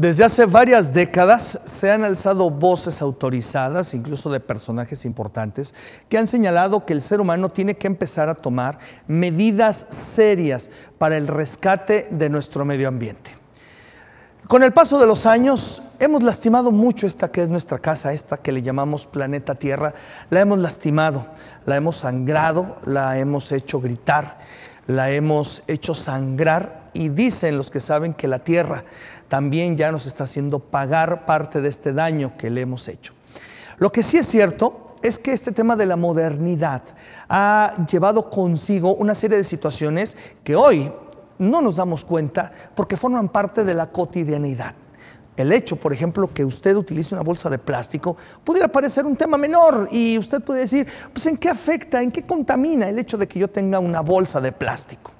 Desde hace varias décadas se han alzado voces autorizadas, incluso de personajes importantes, que han señalado que el ser humano tiene que empezar a tomar medidas serias para el rescate de nuestro medio ambiente. Con el paso de los años hemos lastimado mucho esta que es nuestra casa, esta que le llamamos planeta Tierra, la hemos lastimado, la hemos sangrado, la hemos hecho gritar la hemos hecho sangrar y dicen los que saben que la tierra también ya nos está haciendo pagar parte de este daño que le hemos hecho. Lo que sí es cierto es que este tema de la modernidad ha llevado consigo una serie de situaciones que hoy no nos damos cuenta porque forman parte de la cotidianidad. El hecho, por ejemplo, que usted utilice una bolsa de plástico pudiera parecer un tema menor y usted puede decir, pues ¿en qué afecta, en qué contamina el hecho de que yo tenga una bolsa de plástico?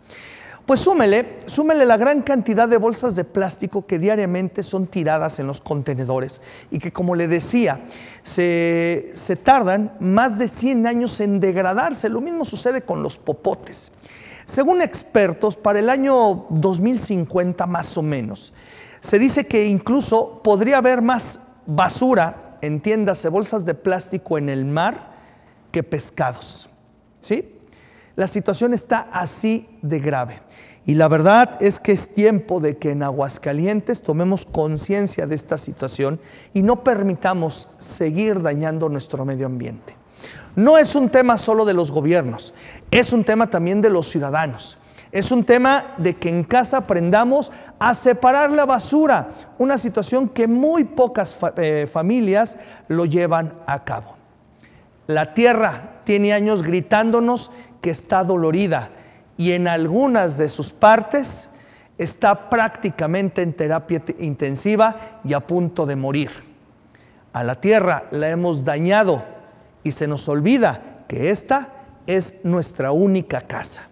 Pues súmele, súmele la gran cantidad de bolsas de plástico que diariamente son tiradas en los contenedores y que, como le decía, se, se tardan más de 100 años en degradarse. Lo mismo sucede con los popotes. Según expertos, para el año 2050 más o menos, se dice que incluso podría haber más basura, entiéndase, bolsas de plástico en el mar que pescados. ¿Sí? La situación está así de grave. Y la verdad es que es tiempo de que en Aguascalientes tomemos conciencia de esta situación y no permitamos seguir dañando nuestro medio ambiente. No es un tema solo de los gobiernos, es un tema también de los ciudadanos. Es un tema de que en casa aprendamos a separar la basura, una situación que muy pocas eh, familias lo llevan a cabo. La tierra tiene años gritándonos que está dolorida y en algunas de sus partes está prácticamente en terapia intensiva y a punto de morir. A la tierra la hemos dañado y se nos olvida que esta es nuestra única casa.